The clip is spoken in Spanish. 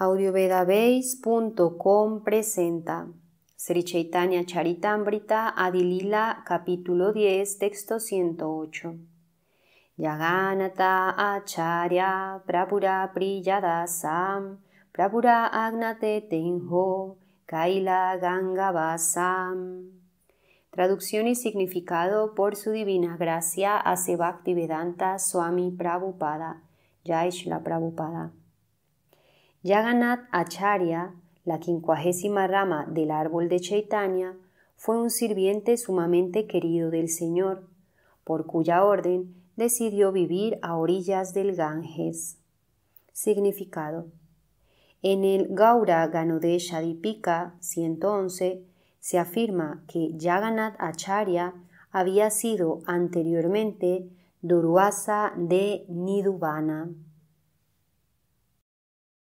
audiovedabase.com presenta Sri Chaitanya Charitamrita Adilila capítulo 10 texto 108 Yaganata Acharya Prapura Priyadasam Prapura Agnate Tenho Kaila Gangavasam Traducción y significado por su divina gracia a Vedanta Swami Prabhupada Yaishla Prabhupada Yaganath Acharya, la quincuagésima rama del árbol de Chaitanya, fue un sirviente sumamente querido del Señor, por cuya orden decidió vivir a orillas del Ganges. Significado. En el Gaura Ganodesha Dipika 111 se afirma que Yaganath Acharya había sido anteriormente Durvasa de Nidubana.